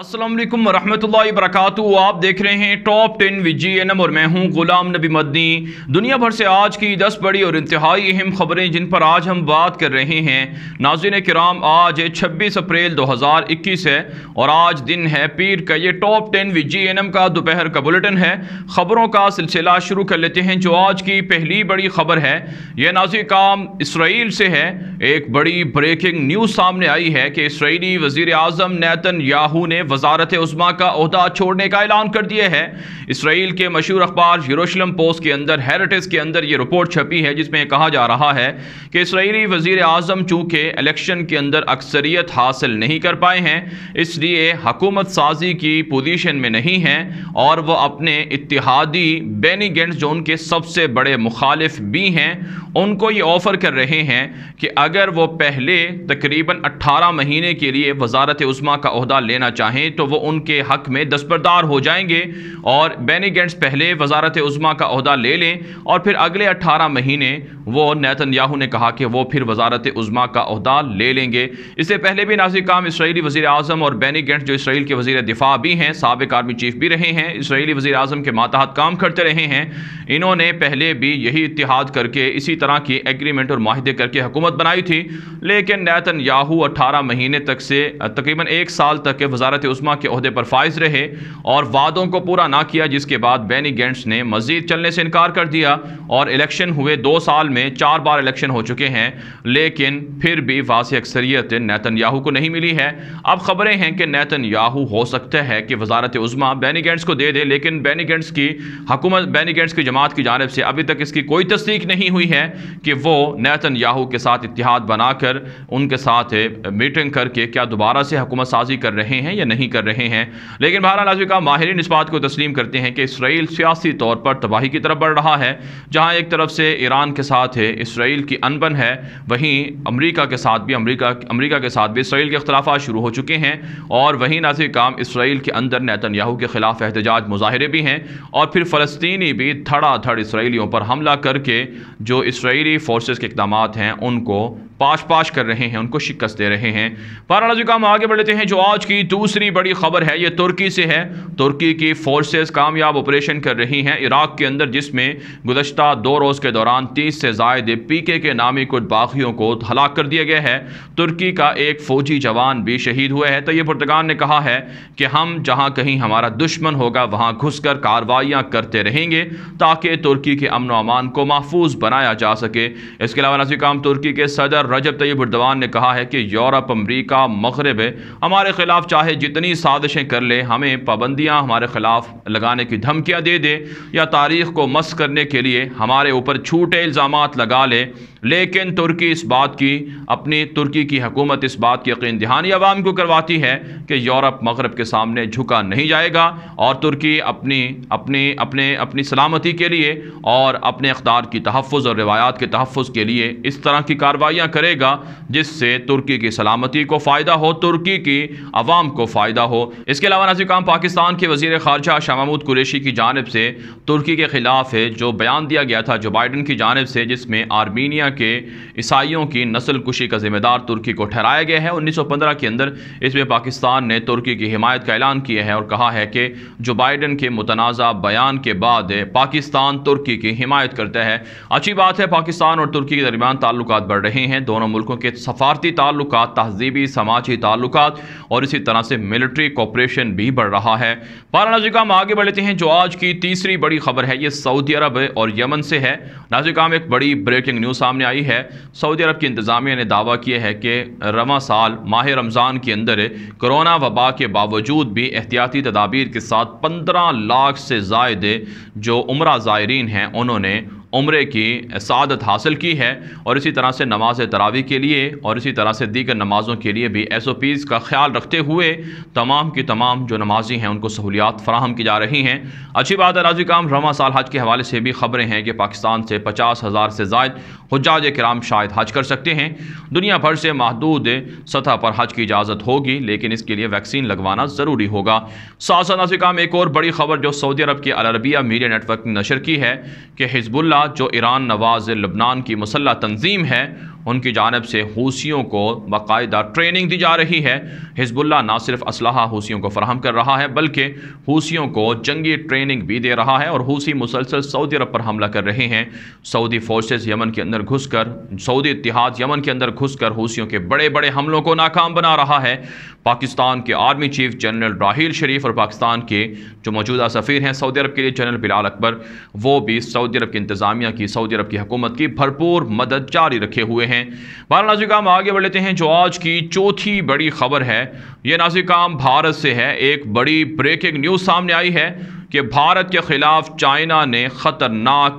असलम वरहमल वरक आप देख रहे हैं top ten with G N M और मैं हूं गुलाम नबी मदनी दुनिया भर से आज की दस बड़ी और इंतहाई अहम खबरें जिन पर आज हम बात कर रहे हैं नाजिन कराम आज छब्बीस अप्रैल दो हज़ार इक्कीस है और आज दिन है पीर का ये top ten with G N M का दोपहर का बुलेटिन है ख़बरों का सिलसिला शुरू कर लेते हैं जो आज की पहली बड़ी खबर है यह नाज काम इसराइल से है एक बड़ी ब्रेकिंग न्यूज़ सामने आई है कि इसराइली वज़ी अजम नैतन याहू ने ने वजारत उस्मा का अहदा छोड़ने का ऐलान कर दिया है इसराइल के मशहूर अखबार यूरोशलम पोस्ट के अंदर हेरिटेज के अंदर ये रिपोर्ट छपी है जिसमें कहा जा रहा है कि इसराइली वजीर आजम चूंकि इलेक्शन के अंदर अक्सरियत हासिल नहीं कर पाए हैं इसलिए हकूमत साजी की पोजिशन में नहीं है और वह अपने इतिहादी बेनी गेंट्स जो उनके सबसे बड़े मुखालिफ भी हैं उनको ये ऑफ़र कर रहे हैं कि अगर वो पहले तकरीबन 18 महीने के लिए वजारत उस्मा का अहदा लेना चाहें चाहें तो वो उनके हक में दस्तबरदार हो जाएंगे और बेनी गेंट्स पहले वजारत उज़मा का अहदा ले लें और फिर अगले अट्ठारह महीने वो नैतन याहू ने कहा कि वो फिर वजारत उज़मा का अहदा ले लेंगे इससे पहले भी नाजिक काम इसराइली वजी अजम और बेनी गेंट्स जो इसराइल के वजी दिफा भी हैं सबक आर्मी चीफ भी रहे हैं इसराइली वजी अजम के मातहत काम करते रहे हैं इन्होंने पहले भी यही इतिहाद करके इसी तरह की एग्रीमेंट और माहदे करके हुकूमत बनाई थी लेकिन नैतन याहू अट्ठारह महीने तक से तकरीबन एक साल तक वजारत हजरत उस्मा के अहदे पर फायज रहे और वादों को पूरा ना किया जिसके बाद बैनी गेंट्स ने मजीद चलने से इनकार कर दिया और इलेक्शन हुए दो साल में चार बार इलेक्शन हो चुके हैं लेकिन फिर भी वासी अक्सरियत नैतन याहू को नहीं मिली है अब खबरें हैं कि नैतन याहू हो सकता है कि वजारत उज़मा बैनी गेंट्स को दे दे लेकिन बैनी गेंट्स की हकूमत बैनी गेंट्स की जमात की जानब से अभी तक इसकी कोई तस्दीक नहीं हुई है कि वो नैतन याहू के साथ इतिहाद बनाकर उनके साथ मीटिंग करके क्या दोबारा से हकूमत साजी कर रहे हैं या नहीं कर रहे हैं लेकिन बहरहाल आजमी का माहरीन इस बात को तस्लीम करते हैं कि इसराइल सियासी तौर पर तबाही की तरफ बढ़ रहा है जहाँ एक तरफ से ईरान के साथ है इसराइल की अनबन है वहीं अमरीका के साथ भी अमरीका अमरीका के साथ भी इसराइल के अख्तलाफा शुरू हो चुके हैं और वहीं नाजिर काम इसराइल के अंदर याहू के खिलाफ एहतजाज मुजाहरे भी हैं और फिर फ़लस्तनी भी धड़ाधड़ इसराइलियों पर हमला करके जो इसराइली फोर्सेस के इकदाम हैं उनको पाश पाश कर रहे हैं उनको शिकस्त दे रहे हैं बहरहाल जो काम आगे बढ़ते हैं जो आज की दूसरी बड़ी खबर है ये तुर्की से है तुर्की की फोर्सेस कामयाब ऑपरेशन कर रही हैं इराक के अंदर जिसमें गुजशत दो रोज़ के दौरान तीस से जायद पी के के नामी कुछ बागियों को हलाक कर दिया गया है तुर्की का एक फ़ौजी जवान भी शहीद हुए है तो ये पुर्तगान ने कहा है कि हम जहाँ कहीं हमारा दुश्मन होगा वहाँ घुस कर कार्रवाइयाँ करते रहेंगे ताकि तुर्की के अमन अमान को महफूज बनाया जा सके इसके अलावा नजी काम तुर्की के सदर रजब तैयब उर्दवान ने कहा है कि यूरोप अमरीका मगरब है हमारे ख़िलाफ़ चाहे जितनी साजिशें कर ले हमें पाबंदियाँ हमारे ख़िलाफ़ लगाने की धमकियाँ दे दे या तारीख़ को मस करने के लिए हमारे ऊपर छूटे इल्ज़ाम लगा ले लेकिन तुर्की इस बात की अपनी तुर्की की हकूमत इस बात की यकीन दहानी आवाम को करवाती है कि यूरोप मगरब के सामने झुका नहीं जाएगा और तुर्की अपनी अपनी अपने अपनी सलामती के लिए और अपने अखदार की तहफ़ और रिवायात के तहफ़ के लिए इस तरह की कार्रवाइयाँ कर करेगा जिससे तुर्की की सलामती को फ़ायदा हो तुर्की की आवाम को फ़ायदा हो इसके अलावा नाजिक काम पाकिस्तान के वजीर खारजा शाह महमूद कुरेशी की जानब से तुर्की के ख़िलाफ़ है जो बयान दिया गया था जो बाइडन की जानब से जिसमें आर्मीनिया के ईसाइयों की नस्ल कुशी का जिम्मेदार तुर्की को ठहराया गया है उन्नीस सौ पंद्रह के अंदर इसमें पाकिस्तान ने तुर्की की हिमायत का ऐलान किया है और कहा है कि जो बाइडन के मुतनाज़ा बयान के बाद पाकिस्तान तुर्की की हिमायत करता है अच्छी बात है पाकिस्तान और तुर्की के दरमियान ताल्लुक बढ़ रहे हैं हैं दोनों मुल्कों के सफारती ताल्लुक तहजीबी समाजी ताल्लुक और इसी तरह से मिलिट्री कॉपरेशन भी बढ़ रहा है पारा नाजिका हम आगे लेते हैं जो आज की तीसरी बड़ी खबर है ये सऊदी अरब और यमन से है नाजिका में एक बड़ी ब्रेकिंग न्यूज़ सामने आई है सऊदी अरब की इंतज़ामिया ने दावा किया है कि रवा साल माह रमज़ान के अंदर कोरोना वबा के बावजूद भी एहतियाती तदाबीर के साथ पंद्रह लाख से जायदे जो उम्र ज़ायरीन हैं उन्होंने उम्र की सदत हासिल की है और इसी तरह से नमाज तरावी के लिए और इसी तरह से दीगर नमाज़ों के लिए भी एस ओ पीज़ का ख्याल रखते हुए तमाम की तमाम जो नमाजी हैं उनको सहूलियात फ्राहम की जा रही हैं अच्छी बात है राजी काम रवा साल हज के हवाले से भी खबरें हैं कि पाकिस्तान से पचास हज़ार से जायद हजाज कराम शायद हज कर सकते हैं दुनिया भर से महदूद सतह पर हज की इजाज़त होगी लेकिन इसके लिए वैक्सीन लगवाना ज़रूरी होगा साथ साथ नाजिकाम एक और बड़ी खबर जो सऊदी अरब के अलरबिया मीडिया नेटवर्क ने नशर की है कि हिजबुल्ला जो ईरान नवाज लबनान की मसल्ला तंजीम है उनकी जानब से हूसीियों को बाकायदा ट्रेनिंग दी जा रही है हिजबुल्ला ना सिर्फ असलाहा हूसीियों को फराहम कर रहा है बल्कि हूसीियों को जंगी ट्रेनिंग भी दे रहा है और हूसी मुसलसल सऊदी अरब पर हमला कर रहे हैं सऊदी फोर्सेस यमन के अंदर घुस कर सऊदी इतिहाद यमन के अंदर घुस कर हूसियों के बड़े बड़े हमलों को नाकाम बना रहा है पाकिस्तान के army chief general Raheel Sharif और पाकिस्तान के जो मौजूदा सफ़ीर हैं सऊदी अरब के लिए जनरल बिलाल अकबर वो भी सऊदी अरब की इंतज़ामिया की सऊदी अरब की हकूमत की भरपूर मदद जारी रखे हुए हैं बारह नाजिक काम आगे बढ़ लेते हैं जो आज की चौथी बड़ी खबर है ये नाजिक काम भारत से है एक बड़ी ब्रेकिंग न्यूज़ सामने आई है कि भारत के ख़िलाफ़ चाइना ने ख़तरनाक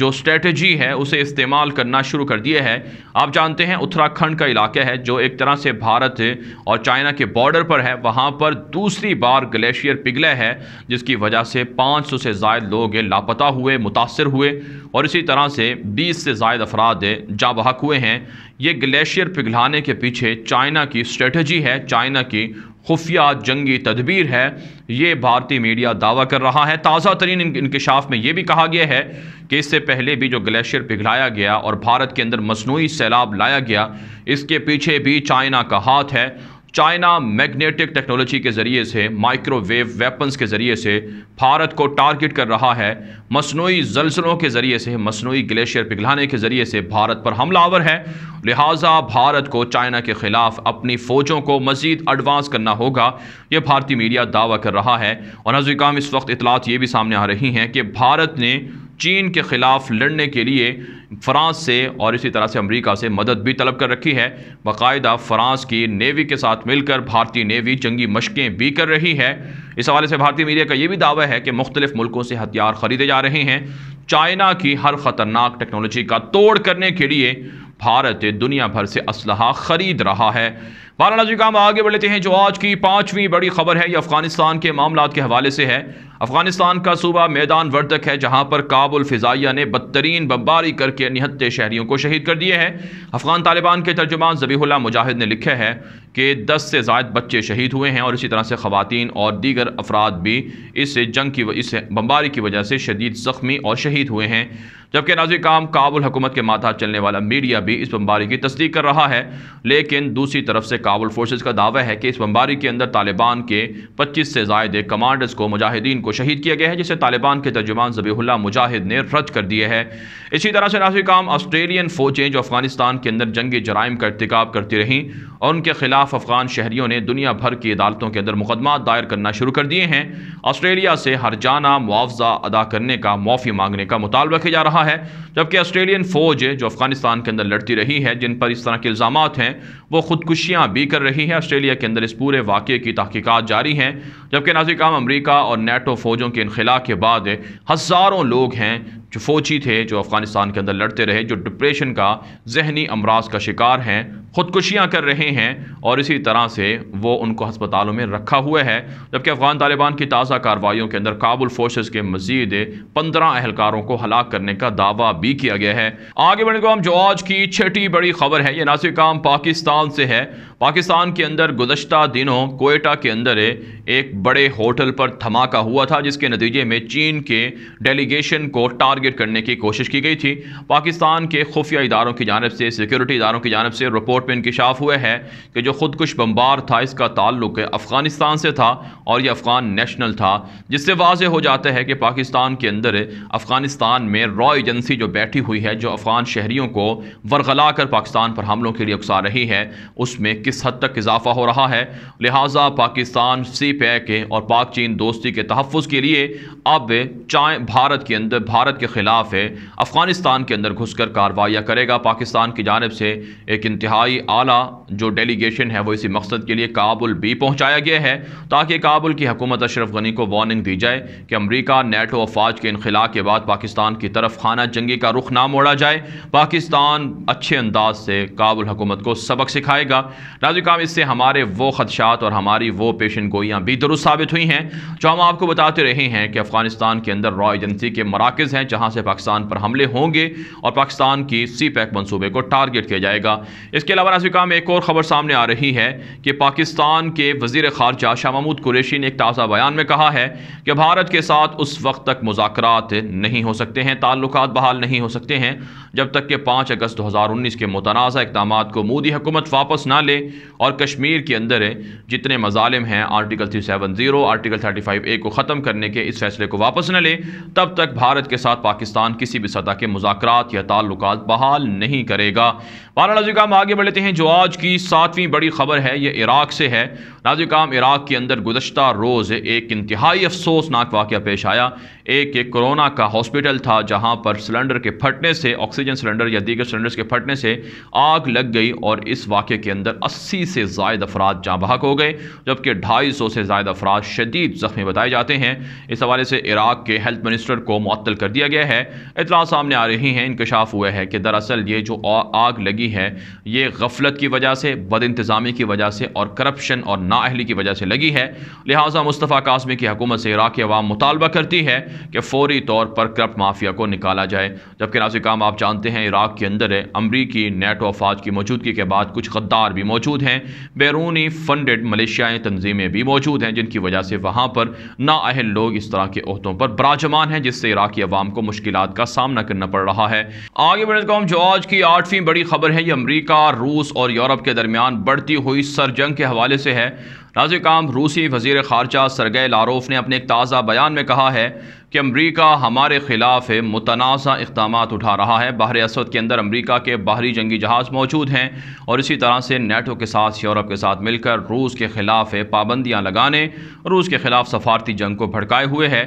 जो स्ट्रेटजी है उसे इस्तेमाल करना शुरू कर दिया है आप जानते हैं उत्तराखंड का इलाका है जो एक तरह से भारत और चाइना के बॉर्डर पर है वहाँ पर दूसरी बार ग्लेशियर पिघला है जिसकी वजह से 500 से ज़ायद लोग लापता हुए मुतासर हुए और इसी तरह से 20 से ज़ायद अफराद जा बहक हुए हैं ये ग्लेशियर पिघलाने के पीछे चाइना की स्ट्रेटजी है चाइना की खुफिया जंगी तदबीर है ये भारतीय मीडिया दावा कर रहा है ताज़ा तरीन इंकशाफ में ये भी कहा गया है कि इससे पहले भी जो ग्लेशियर पिघलाया गया और भारत के अंदर मसनू सैलाब लाया गया इसके पीछे भी चाइना का हाथ है चाइना मैग्नेटिक टेक्नोलॉजी के ज़रिए से माइक्रोवेव वेपन्स के ज़रिए से भारत को टारगेट कर रहा है मसनू जलसलों के ज़रिए से मसनू ग्लेशियर पिघलाने के ज़रिए से भारत पर हमलावर है लिहाजा भारत को चाइना के ख़िलाफ़ अपनी फ़ौजों को मज़ीद एडवांस करना होगा यह भारतीय मीडिया दावा कर रहा है और नजुकाम इस वक्त इतलात ये भी सामने आ रही हैं कि भारत ने चीन के ख़िलाफ़ लड़ने के लिए फ्रांस से और इसी तरह से अमेरिका से मदद भी तलब कर रखी है बाकायदा फ्रांस की नेवी के साथ मिलकर भारतीय नेवी जंगी मशकें भी कर रही है इस हवाले से भारतीय मीडिया का यह भी दावा है कि मुख्तलिफ मुल्कों से हथियार खरीदे जा रहे हैं चाइना की हर ख़तरनाक टेक्नोलॉजी का तोड़ करने के लिए भारत दुनिया भर से असलहा खरीद रहा है वाराना जी का हम आगे बढ़ लेते हैं जो आज की पाँचवीं बड़ी खबर है ये अफगानिस्तान के मामला के हवाले से है अफगानिस्तान का सूबा मैदान वर्धक है जहाँ पर काबुल फ़िज़ाइया ने बदतरीन बम्बारी करके निहत्ते शहरीों को शहीद कर दिए हैं अफगान तालिबान के तर्जुमान जबीहुल्ला मुजाहिद ने लिखा है कि दस से जायद बच्चे शहीद हुए हैं और इसी तरह से खातन और दीगर अफराद भी इस जंग की इस बम्बारी की वजह से शदीद ज़ख्मी और शहीद हुए हैं जबकि नाजी काम काबुल हुकूमत के माथा चलने वाला मीडिया भी इस बम्बारी की तस्दीक कर रहा है लेकिन दूसरी तरफ से काबुल फोर्सेज का दावा है कि इस बम्बारी के अंदर तालिबान के पच्चीस से जायद कमांडर्स को मुजाहिदीन को शहीद किया गया है जिसे तालिबान के तर्जुमान जबीहुल्ला मुजाहिद ने रद्द कर दिए है इसी तरह से नाजी काम ऑस्ट्रेलियन फौजें जो अफगानिस्तान के अंदर जंगी जराइम का इरतकब करती रहीं और उनके खिलाफ अफगान शहरियों ने दुनिया भर की अदालतों के अंदर मुकदमा दायर करना शुरू कर दिए हैं ऑस्ट्रेलिया से हर जाना मुआवजा अदा करने का मुआफ़ी मांगने का मुतालबा किया जा रहा रहा है जबकि ऑस्ट्रेलियन फौज जो अफगानिस्तान के अंदर लड़ती रही है जिन पर इस तरह के इल्ज़ाम हैं वो खुदकुशियाँ भी कर रही हैं ऑस्ट्रेलिया के अंदर इस पूरे वाक़े की तहकीक़ात जारी हैं जबकि नाजिकाम अमरीका और नैटो फ़ौजों के इनखिला के बाद हज़ारों लोग हैं जो फ़ौजी थे जो अफगानिस्तान के अंदर लड़ते रहे जो डिप्रेशन का जहनी अमराज का शिकार हैं ख़ुदकुशियाँ कर रहे हैं और इसी तरह से वो उनको हस्पतालों में रखा हुआ है जबकि अफ़गान तालिबान की ताज़ा कार्रवाइयों के अंदर काबुल फोर्सेस के मजीद पंद्रह अहलकारों को हलाक करने का दावा भी किया गया है आगे बढ़ने को हम जो आज की छठी बड़ी खबर है ये नासिक काम पाकिस्तान से है पाकिस्तान के अंदर गुजशत दिनों कोयटा के अंदर एक बड़े होटल पर धमाका हुआ था जिसके नतीजे में चीन के डेलीगेशन को टारगेट करने की कोशिश की गई थी पाकिस्तान के खुफिया इदारों की जानब से सिक्योरिटी इदारों की जानब से रिपोर्ट रिपोर्ट में इंकशाफ हुआ है कि जो खुदकुश बम्बार था इसका ताल्लुक अफ़गानिस्तान से था और यह अफ़गान नेशनल था जिससे वाज हो जाता है कि पाकिस्तान के अंदर अफ़गानिस्तान में रॉ एजेंसी जो बैठी हुई है जो अफ़गान शहरीों को वरगला कर पाकिस्तान पर हमलों के लिए उकसा रही है उसमें किस हद तक इजाफा हो रहा है लिहाजा पाकिस्तान सी पे के और पाक चीन दोस्ती के तहफ़ के लिए अब चाय भारत के अंदर भारत के ख़िलाफ़ अफ़गानिस्तान के अंदर घुसकर कार्रवाइयाँ करेगा पाकिस्तान की जानब से एक इंतहाई हवाई आला जो डेलीगेशन है वो इसी मकसद के लिए काबुल भी पहुँचाया गया है ताकि काबुल की हकूमत अशरफ गनी को वार्निंग दी जाए कि अमरीका नेटो अफवाज के इनखिला के बाद पाकिस्तान की तरफ खाना जंगी का रुख ना मोड़ा जाए पाकिस्तान अच्छे अंदाज से काबुल हकूमत को सबक सिखाएगा नाजिक काम इससे हमारे वो खदशात और हमारी वो पेशन गोयाँ भी दुरुस्त साबित हुई हैं जो हम आपको बताते रहे हैं कि अफगानिस्तान के अंदर रॉ एजेंसी के मराकज़ हैं जहाँ से पाकिस्तान पर हमले होंगे और पाकिस्तान की सी पैक मनसूबे को टारगेट किया जाएगा इसके अलावा नाजिक में एक और खबर सामने आ रही है कि पाकिस्तान के वजीर खारजा शाह महमूद कुरेशी ने एक ताज़ा बयान में कहा है कि भारत के साथ उस वक्त तक मुजाकर नहीं हो सकते हैं ताल्लुक बहाल नहीं हो सकते हैं जब तक कि पाँच अगस्त दो हज़ार उन्नीस के मुतनाज़ इकदाम को मोदी हुकूमत वापस ना ले और कश्मीर के अंदर जितने मजालम हैं article three seven zero article thirty five A को ख़त्म करने के इस फैसले को वापस न ले तब तक भारत के साथ पाकिस्तान किसी भी सतह के मुजाकर या ताल्लुक बहाल नहीं करेगा बारह नाजिक आगे बढ़े लेते हैं जो आज की सातवीं बड़ी खबर है ये इराक़ से है नाजिक काम इराक़ के अंदर गुजशत रोज़ एक इंतहाई अफसोसनाक वाक़ पेश आया एक एक कोरोना का हॉस्पिटल था जहाँ पर सिलेंडर के फटने से ऑक्सीजन सिलेंडर या दीगर सिलेंडर्स के फटने से आग लग गई और इस वाक़े के अंदर अस्सी से जायद अफराद जहाँ बहक हो गए जबकि ढाई सौ से जायद अफराद शदीद ज़ख्मी बताए जाते हैं इस हवाले से इराक़ के हेल्थ मिनिस्टर को मअतल कर दिया गया है इतला सामने आ रही हैं इंकशाफ हुआ है कि दरअसल ये जो आग लगी है ये गफलत की वजह से बद इंतज़ामी की वजह से और करप्शन और नाअहली की वजह से लगी है लिहाजा मुस्तफ़ा कासमी की हकूमत से इराक़ की आवाम मुतालबा करती है कि फौरी तौर पर करप्ट माफिया को निकाला जाए जबकि नाजिक काम आप जानते हैं इराक़ के अंदर अमरीकी नेटो अफवाज की मौजूदगी के बाद कुछ गद्दार भी मौजूद हैं बैरूनी फंडेड मलेशियाई तनजीमें भी मौजूद हैं जिनकी वजह से वहाँ पर नाअहल लोग इस तरह के अहदों पर बराजमान हैं जिससे इराक़ी अवाम को मुश्किल का सामना करना पड़ रहा है आगे बढ़ तो जो आज की आठवीं बड़ी खबर है ये अमरीका रूस रूस और यूरोप के दरमियान बढ़ती हुई सरजंग के हवाले से है नाज काम रूसी वजीर खारजा सरगे लारोफ ने अपने एक ताज़ा बयान में कहा है कि अमरीका हमारे ख़िलाफ़ मुतनाज़ा इकदाम उठा रहा है बाहर असद के अंदर अमरीका के बाहरी जंगी जहाज़ मौजूद हैं और इसी तरह से नेटो के साथ यूरोप के साथ मिलकर रूस के ख़िलाफ़ पाबंदियाँ लगाने रूस के ख़िलाफ़ सफारती जंग को भड़काए हुए है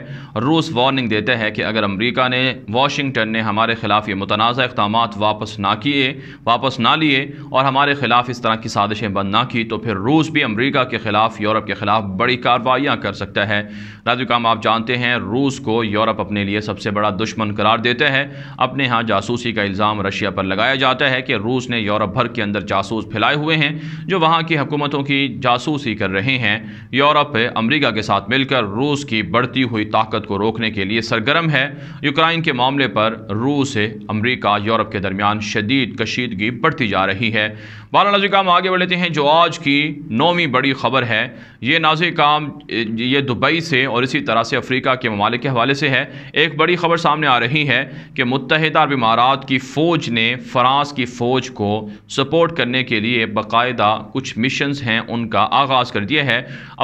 रूस वार्निंग देते हैं कि अगर अमरीका ने वाशिंगटन ने हमारे ख़िलाफ़ ये मुतनाज़ा इकदाम वापस ना किए वापस ना लिए और हमारे ख़िलाफ़ इस तरह की साजिशें बंद ना की तो फिर रूस भी अमरीका के खिलाफ खिलाफ यूरोप के खिलाफ बड़ी कार्रवाइयाँ कर सकता है नाजुक आप जानते हैं रूस को यूरोप अपने लिए सबसे बड़ा दुश्मन करार देते हैं अपने यहाँ जासूसी का इल्ज़ाम रशिया पर लगाया जाता है कि रूस ने यूरोप भर के अंदर जासूस फैलाए हुए हैं जो वहाँ की हुकूमतों की जासूसी कर रहे हैं यूरोप अमरीका के साथ मिलकर रूस की बढ़ती हुई ताकत को रोकने के लिए सरगर्म है यूक्राइन के मामले पर रूस अमरीका यूरोप के दरमियान शदीद कशीदगी बढ़ती जा रही है बारह नाजुकाम आगे बढ़ लेते हैं जो आज की नौवीं बड़ी खबर पर है ये नाजी काम ये दुबई से और इसी तरह से अफ्रीका के ममालिक के हवाले से है एक बड़ी खबर सामने आ रही है कि मुतहद अरब इमारात की फ़ौज ने फ्रांस की फ़ौज को सपोर्ट करने के लिए बाकायदा कुछ मिशंस हैं उनका आगाज़ कर दिया है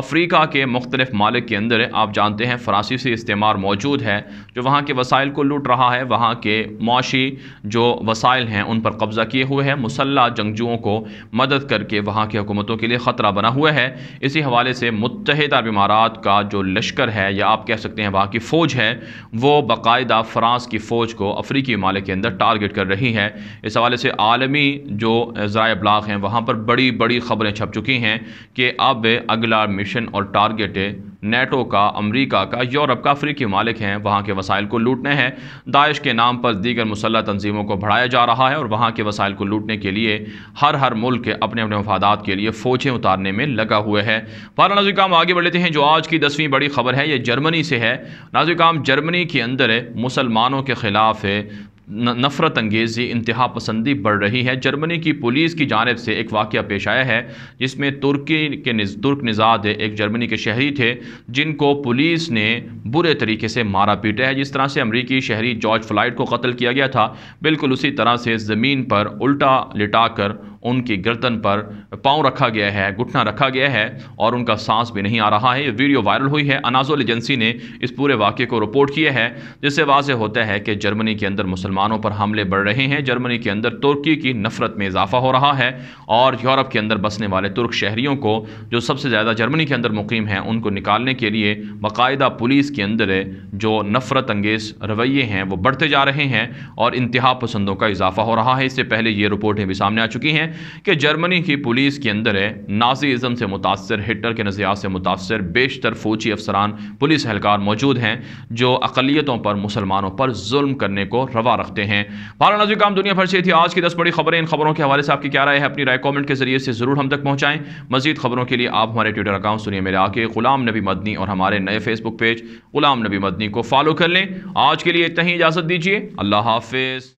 अफ्रीका के मुख्तलिफ मालिक के अंदर आप जानते हैं फ्रांसीसी इस्तेमाल मौजूद है जो वहाँ के वसाइल को लूट रहा है वहाँ के मुआशी जो वसाइल हैं उन पर कब्ज़ा किए हुए हैं मुसल्ह जंगजुओं को मदद करके वहाँ की हुकूमतों के लिए ख़तरा बना हुआ है इसी हवाले से मुतहद अरब इमारात का जो लश्कर है या आप कह सकते हैं वहाँ की फ़ौज है वो बाकायदा फ़्रांस की फ़ौज को अफ्रीकी ममालिक के अंदर टारगेट कर रही है इस हवाले से आलमी जो ज़रा अबलाक हैं वहाँ पर बड़ी बड़ी खबरें छप चुकी हैं कि अब अगला मिशन और टारगेट नेटो का अमरीका का यूरोप का अफ्रीकी मालिक हैं वहाँ के वसाइल को लूटने हैं दाइश के नाम पर दीगर मुसलह तनजीमों को बढ़ाया जा रहा है और वहाँ के वसाइल को लूटने के लिए हर हर मुल्क अपने अपने मफादात के लिए फ़ौजें उतारने में लगा हुए है बहर नाजुक आगे बढ़ लेते हैं जो आज की दसवीं बड़ी खबर है ये जर्मनी से है नाजुक जर्मनी के अंदर मुसलमानों के ख़िलाफ़ नफ़रत अंगेज़ी इंतहा पसंदी बढ़ रही है जर्मनी की पुलिस की जानब से एक वाक़ पेश आया है जिसमें तुर्की के निज, तुर्क निज़ाद एक जर्मनी के शहरी थे जिनको पुलिस ने बुरे तरीके से मारा पीटा है जिस तरह से अमरीकी शहरी जॉर्ज फ्लाइट को कत्ल किया गया था बिल्कुल उसी तरह से ज़मीन पर उल्टा लिटा कर उनकी गर्दन पर पाँव रखा गया है घुटना रखा गया है और उनका सांस भी नहीं आ रहा है ये वीडियो वायरल हुई है अनाजोल एजेंसी ने इस पूरे वाक़े को रिपोर्ट किया है जिससे वाजह होता है कि जर्मनी के अंदर मुसलमानों पर हमले बढ़ रहे हैं जर्मनी के अंदर तुर्की की नफरत में इजाफा हो रहा है और यूरोप के अंदर बसने वाले तुर्क शहरीों को जो सबसे ज़्यादा जर्मनी के अंदर मुकीम हैं उनको निकालने के लिए बाकायदा पुलिस के अंदर जो नफ़रत अंगेज़ रवैये हैं वो बढ़ते जा रहे हैं और इंतहा पसंदों का इजाफा हो रहा है इससे पहले ये रिपोर्टें भी सामने आ चुकी हैं कि जर्मनी की पुलिस के अंदर नाजीज़म से मुतासर हिटलर के नज़रिया से मुतासर बेशतर फौजी अफसरान पुलिस एहलकार मौजूद हैं जो अकलीतों पर मुसलमानों पर जुल्म करने को रवा रखते हैं भारत नजर काम दुनिया भर से थी आज की दस बड़ी खबरें इन खबरों के हवाले से आपकी क्या राय है अपनी राय कॉमेंट के जरिए से ज़रूर हम तक पहुँचाएँ मजीद खबरों के लिए आप हमारे ट्विटर अकाउंट सुनिए मेरे आके गुलाम नबी मदनी और हमारे नए फेसबुक पेज ग़ुलाम नबी मदनी को फॉलो कर लें आज के लिए इतना ही इजाज़त दीजिए अल्लाह हाफिज़